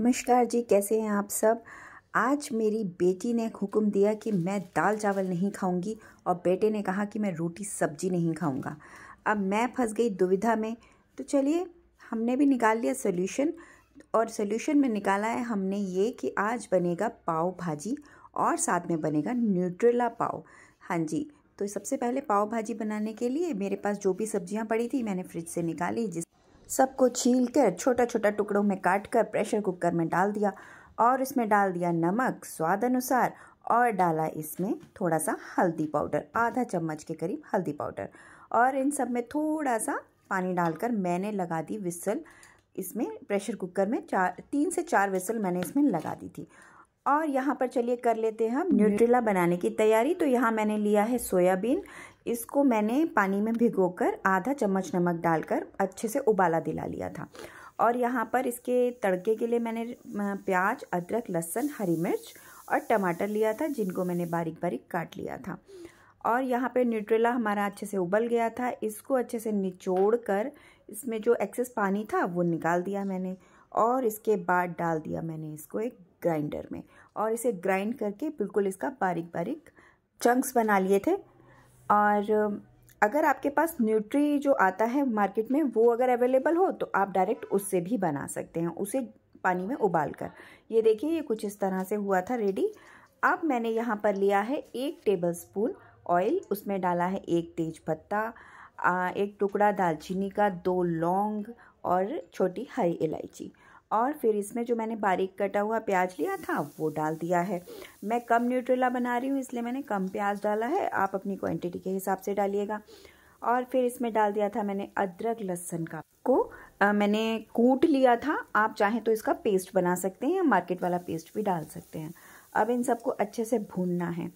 नमस्कार जी कैसे हैं आप सब आज मेरी बेटी ने हुक्म दिया कि मैं दाल चावल नहीं खाऊंगी और बेटे ने कहा कि मैं रोटी सब्जी नहीं खाऊंगा अब मैं फंस गई दुविधा में तो चलिए हमने भी निकाल लिया सोल्यूशन और सोल्यूशन में निकाला है हमने ये कि आज बनेगा पाव भाजी और साथ में बनेगा न्यूट्रेला पाव हाँ जी तो सबसे पहले पाव भाजी बनाने के लिए मेरे पास जो भी सब्जियां पड़ी थी मैंने फ्रिज से निकाली जिस सबको छील कर छोटा छोटा टुकड़ों में काट कर प्रेशर कुकर में डाल दिया और इसमें डाल दिया नमक स्वाद अनुसार और डाला इसमें थोड़ा सा हल्दी पाउडर आधा चम्मच के करीब हल्दी पाउडर और इन सब में थोड़ा सा पानी डालकर मैंने लगा दी विसल इसमें प्रेशर कुकर में चार तीन से चार विसल मैंने इसमें लगा दी थी और यहाँ पर चलिए कर लेते हैं हम न्यूट्रेला बनाने की तैयारी तो यहाँ मैंने लिया है सोयाबीन इसको मैंने पानी में भिगोकर आधा चम्मच नमक डालकर अच्छे से उबाला दिला लिया था और यहाँ पर इसके तड़के के लिए मैंने प्याज अदरक लहसुन हरी मिर्च और टमाटर लिया था जिनको मैंने बारीक बारीक काट लिया था और यहाँ पर न्यूट्रेला हमारा अच्छे से उबल गया था इसको अच्छे से निचोड़ कर इसमें जो एक्सेस पानी था वो निकाल दिया मैंने और इसके बाद डाल दिया मैंने इसको एक ग्राइंडर में और इसे ग्राइंड करके बिल्कुल इसका बारीक बारीक चंक्स बना लिए थे और अगर आपके पास न्यूट्री जो आता है मार्केट में वो अगर अवेलेबल हो तो आप डायरेक्ट उससे भी बना सकते हैं उसे पानी में उबाल कर ये देखिए ये कुछ इस तरह से हुआ था रेडी अब मैंने यहाँ पर लिया है एक टेबल स्पून ऑयल उसमें डाला है एक तेज पत्ता एक टुकड़ा दालचीनी का दो लौंग और छोटी हरी इलायची और फिर इसमें जो मैंने बारीक कटा हुआ प्याज लिया था वो डाल दिया है मैं कम न्यूट्रेला बना रही हूँ इसलिए मैंने कम प्याज डाला है आप अपनी क्वांटिटी के हिसाब से डालिएगा और फिर इसमें डाल दिया था मैंने अदरक लहसन का को आ, मैंने कूट लिया था आप चाहें तो इसका पेस्ट बना सकते हैं मार्केट वाला पेस्ट भी डाल सकते हैं अब इन सबको अच्छे से भूनना है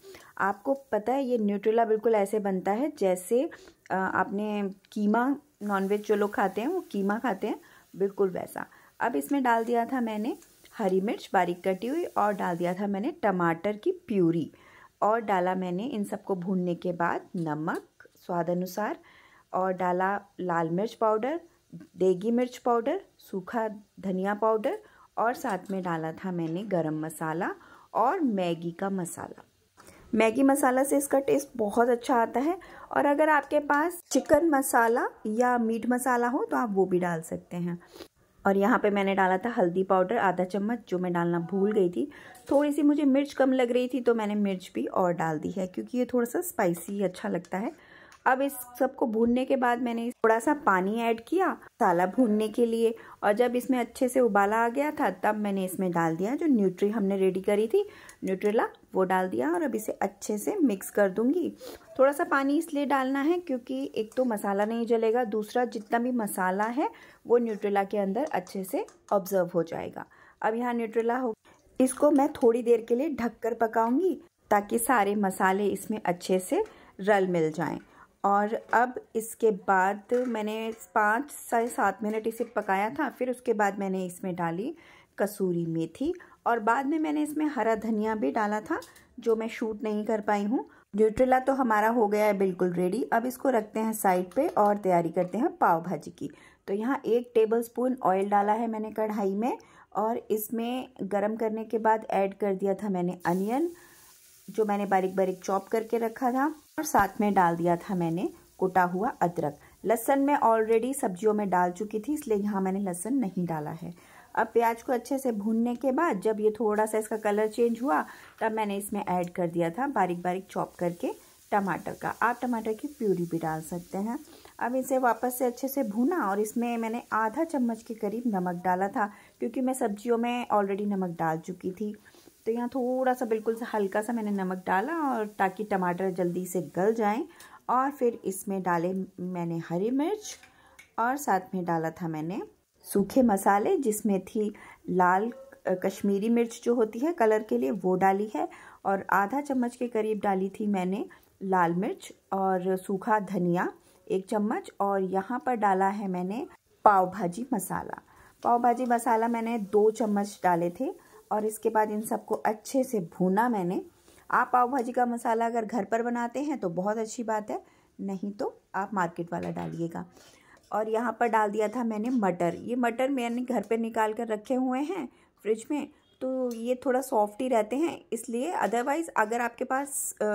आपको पता है ये न्यूट्रेला बिल्कुल ऐसे बनता है जैसे आपने कीमा नॉनवेज जो लोग खाते हैं वो कीमा खाते हैं बिल्कुल वैसा अब इसमें डाल दिया था मैंने हरी मिर्च बारीक कटी हुई और डाल दिया था मैंने टमाटर की प्यूरी और डाला मैंने इन सबको भूनने के बाद नमक स्वाद अनुसार और डाला लाल मिर्च पाउडर देगी मिर्च पाउडर सूखा धनिया पाउडर और साथ में डाला था मैंने गरम मसाला और मैगी का मसाला मैगी मसाला से इसका टेस्ट बहुत अच्छा आता है और अगर आपके पास चिकन मसाला या मीट मसाला हो तो आप वो भी डाल सकते हैं और यहाँ पे मैंने डाला था हल्दी पाउडर आधा चम्मच जो मैं डालना भूल गई थी थोड़ी सी मुझे मिर्च कम लग रही थी तो मैंने मिर्च भी और डाल दी है क्योंकि ये थोड़ा सा स्पाइसी अच्छा लगता है अब इस सबको भूनने के बाद मैंने थोड़ा सा पानी ऐड किया मसाला भूनने के लिए और जब इसमें अच्छे से उबाला आ गया था तब मैंने इसमें डाल दिया जो न्यूट्री हमने रेडी करी थी न्यूट्रेला वो डाल दिया और अब इसे अच्छे से मिक्स कर दूंगी थोड़ा सा पानी इसलिए डालना है क्योंकि एक तो मसाला नहीं जलेगा दूसरा जितना भी मसाला है वो न्यूट्रेला के अंदर अच्छे से ऑब्जर्व हो जाएगा अब यहाँ न्यूट्रेला हो इसको मैं थोड़ी देर के लिए ढककर पकाऊंगी ताकि सारे मसाले इसमें अच्छे से रल मिल जाएं और अब इसके बाद मैंने पाँच से सात मिनट इसे पकाया था फिर उसके बाद मैंने इसमें डाली कसूरी मेथी और बाद में मैंने इसमें हरा धनिया भी डाला था जो मैं शूट नहीं कर पाई हूँ न्यूट्रेला तो हमारा हो गया है बिल्कुल रेडी अब इसको रखते हैं साइड पे और तैयारी करते हैं पाव भाजी की तो यहाँ एक टेबल स्पून ऑयल डाला है मैंने कढ़ाई में और इसमें गरम करने के बाद ऐड कर दिया था मैंने अनियन जो मैंने बारीक बारीक चॉप करके रखा था और साथ में डाल दिया था मैंने कुटा हुआ अदरक लहसन मैं ऑलरेडी सब्जियों में डाल चुकी थी इसलिए यहाँ मैंने लहसन नहीं डाला है अब प्याज को अच्छे से भूनने के बाद जब ये थोड़ा सा इसका कलर चेंज हुआ तब मैंने इसमें ऐड कर दिया था बारीक बारीक चॉप करके टमाटर का आप टमाटर की प्यूरी भी डाल सकते हैं अब इसे वापस से अच्छे से भूना और इसमें मैंने आधा चम्मच के करीब नमक डाला था क्योंकि मैं सब्जियों में ऑलरेडी नमक डाल चुकी थी तो यहाँ थोड़ा सा बिल्कुल सा हल्का सा मैंने नमक डाला और ताकि टमाटर जल्दी से गल जाएं और फिर इसमें डाले मैंने हरी मिर्च और साथ में डाला था मैंने सूखे मसाले जिसमें थी लाल कश्मीरी मिर्च जो होती है कलर के लिए वो डाली है और आधा चम्मच के करीब डाली थी मैंने लाल मिर्च और सूखा धनिया एक चम्मच और यहाँ पर डाला है मैंने पाव भाजी मसाला पाव भाजी मसाला मैंने दो चम्मच डाले थे और इसके बाद इन सबको अच्छे से भूना मैंने आप पाव भाजी का मसाला अगर घर पर बनाते हैं तो बहुत अच्छी बात है नहीं तो आप मार्केट वाला डालिएगा और यहाँ पर डाल दिया था मैंने मटर ये मटर मैंने घर पर निकाल कर रखे हुए हैं फ्रिज में तो ये थोड़ा सॉफ्ट ही रहते हैं इसलिए अदरवाइज़ अगर आपके पास आ,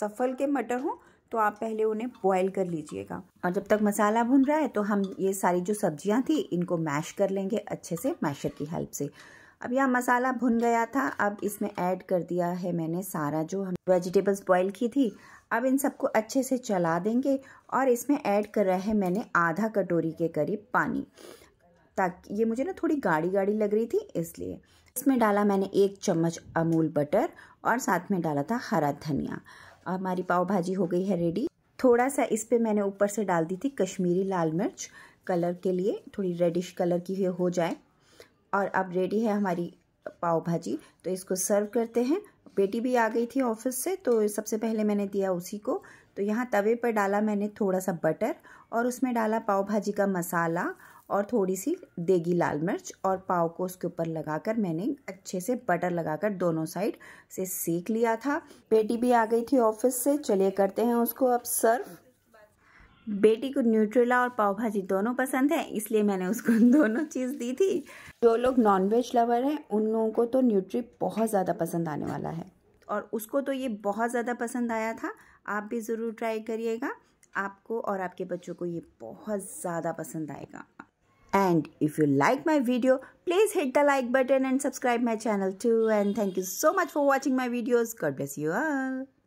सफल के मटर हों तो आप पहले उन्हें बॉयल कर लीजिएगा और जब तक मसाला भुन रहा है तो हम ये सारी जो सब्जियां थी इनको मैश कर लेंगे अच्छे से मैशर की हेल्प से अब यह मसाला भुन गया था अब इसमें ऐड कर दिया है मैंने सारा जो हम वेजिटेबल्स बॉईल की थी अब इन सबको अच्छे से चला देंगे और इसमें ऐड कर रहा है मैंने आधा कटोरी के करीब पानी ताकि ये मुझे ना थोड़ी गाढ़ी गाढ़ी लग रही थी इसलिए इसमें डाला मैंने एक चम्मच अमूल बटर और साथ में डाला था हरा धनिया हमारी पाव भाजी हो गई है रेडी थोड़ा सा इस पर मैंने ऊपर से डाल दी थी कश्मीरी लाल मिर्च कलर के लिए थोड़ी रेडिश कलर की हो जाए और अब रेडी है हमारी पाव भाजी तो इसको सर्व करते हैं बेटी भी आ गई थी ऑफिस से तो सबसे पहले मैंने दिया उसी को तो यहाँ तवे पर डाला मैंने थोड़ा सा बटर और उसमें डाला पाव भाजी का मसाला और थोड़ी सी देगी लाल मिर्च और पाव को उसके ऊपर लगाकर मैंने अच्छे से बटर लगाकर दोनों साइड से सेक लिया था बेटी भी आ गई थी ऑफिस से चलिए करते हैं उसको अब सर्व बेटी को न्यूट्रेला और पाव भाजी दोनों पसंद है इसलिए मैंने उसको दोनों चीज़ दी थी जो लोग नॉनवेज लवर हैं उन लोगों को तो न्यूट्री बहुत ज़्यादा पसंद आने वाला है और उसको तो ये बहुत ज़्यादा पसंद आया था आप भी ज़रूर ट्राई करिएगा आपको और आपके बच्चों को ये बहुत ज़्यादा पसंद आएगा and if you like my video please hit the like button and subscribe my channel too and thank you so much for watching my videos God bless you are